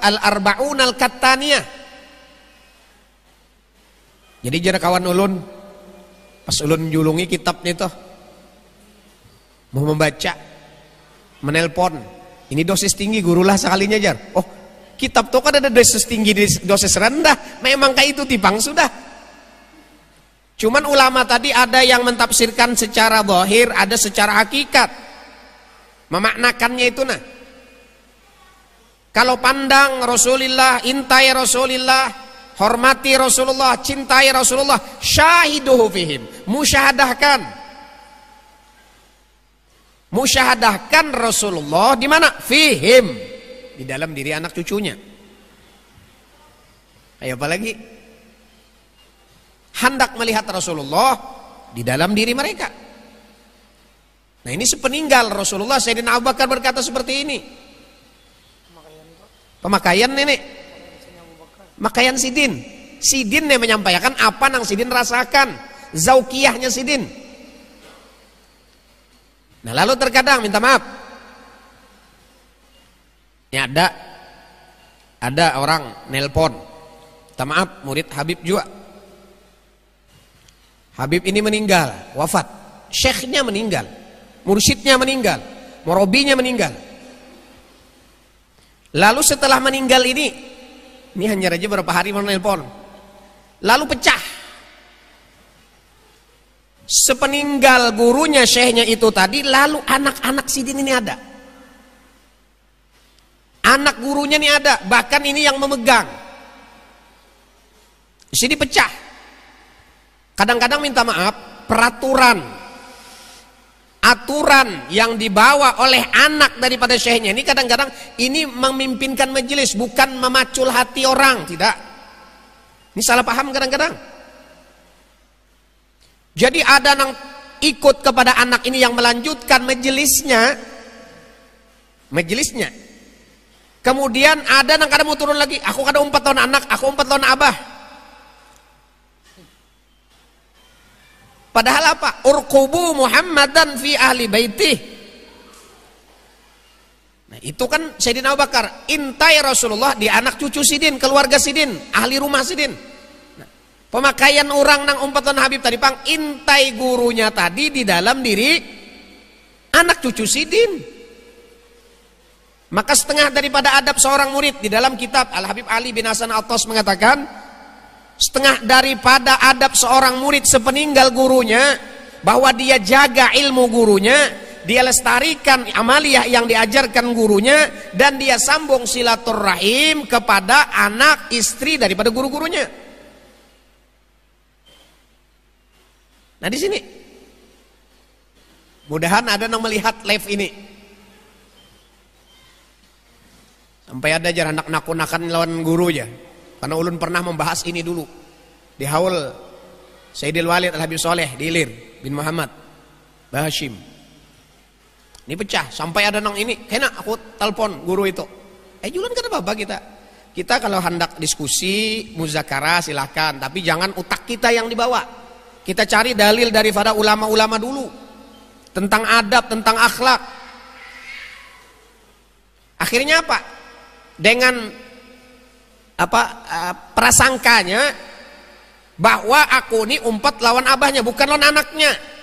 Al-Arba'un al katania. Jadi jarak kawan ulun, pas ulun julungi kitabnya itu mau membaca, menelpon, ini dosis tinggi gurulah sekalinya jar. Oh, kitab tuh kan ada dosis tinggi, dosis rendah. Memang kayak itu tipang sudah. Cuman ulama tadi ada yang mentafsirkan secara bohir, ada secara hakikat. Memaknakannya itu nah. Kalau pandang Rasulullah, intai Rasulullah, hormati Rasulullah, cintai Rasulullah, syahiduhu fihim, musyahadahkan. Musyahadahkan Rasulullah di mana? Fihim. Di dalam diri anak cucunya. Ayo apa lagi? Hendak melihat Rasulullah di dalam diri mereka. Nah ini sepeninggal Rasulullah Sayyidina Abu Bakar berkata seperti ini. Pemakaian nenek. pemakaian sidin. Sidin yang menyampaikan apa yang sidin rasakan. Zaukiyahnya sidin. Nah lalu terkadang minta maaf. Ini ada ada orang nelpon. Minta maaf murid Habib juga. Habib ini meninggal, wafat. Syekhnya meninggal, mursyidnya meninggal, morobinya meninggal. Lalu setelah meninggal ini, ini hanya aja berapa hari menelpon. Lalu pecah. Sepeninggal gurunya syekhnya itu tadi, lalu anak-anak sidin ini ada. Anak gurunya ini ada, bahkan ini yang memegang. Di sini pecah. Kadang-kadang minta maaf, peraturan aturan yang dibawa oleh anak daripada syekhnya ini kadang-kadang ini memimpinkan majelis bukan memacul hati orang tidak ini salah paham kadang-kadang jadi ada yang ikut kepada anak ini yang melanjutkan majelisnya majelisnya kemudian ada yang kadang mau turun lagi aku kadang empat tahun anak aku empat tahun abah Padahal apa? Urkubu Muhammadan fi ahli baiti. Nah, itu kan Sayyidina Abu Bakar, intai Rasulullah di anak cucu Sidin, keluarga Sidin, ahli rumah Sidin. Nah, pemakaian orang nang umpatan Habib tadi pang intai gurunya tadi di dalam diri anak cucu Sidin. Maka setengah daripada adab seorang murid di dalam kitab Al Habib Ali bin Hasan al Thos mengatakan, setengah daripada adab seorang murid sepeninggal gurunya bahwa dia jaga ilmu gurunya dia lestarikan amaliah yang diajarkan gurunya dan dia sambung silaturahim kepada anak istri daripada guru-gurunya nah di sini mudahan ada yang melihat live ini sampai ada jarak anak nakunakan lawan gurunya karena ulun pernah membahas ini dulu di haul Sayyidil Walid Al Habib Soleh di Ilir bin Muhammad Bahashim. Ini pecah sampai ada nang ini. Kena aku telpon guru itu. Eh julan kenapa bapak kita? Kita kalau hendak diskusi muzakarah silahkan, tapi jangan utak kita yang dibawa. Kita cari dalil daripada ulama-ulama dulu tentang adab, tentang akhlak. Akhirnya apa? Dengan apa uh, prasangkanya bahwa aku ini umpat lawan abahnya bukan lawan anaknya.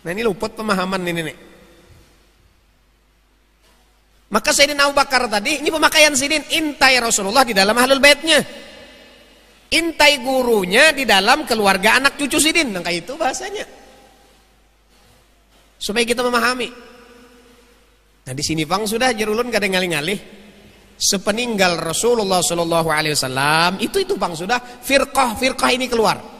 Nah ini luput pemahaman ini nih. Maka saya Abu Bakar tadi ini pemakaian sidin intai Rasulullah di dalam ahlul baitnya. Intai gurunya di dalam keluarga anak cucu sidin Nah kayak itu bahasanya. Supaya kita memahami. Nah di sini Bang sudah jerulun gak ada ngalih-ngalih sepeninggal Rasulullah Shallallahu Alaihi Wasallam itu itu bang sudah firqah firqah ini keluar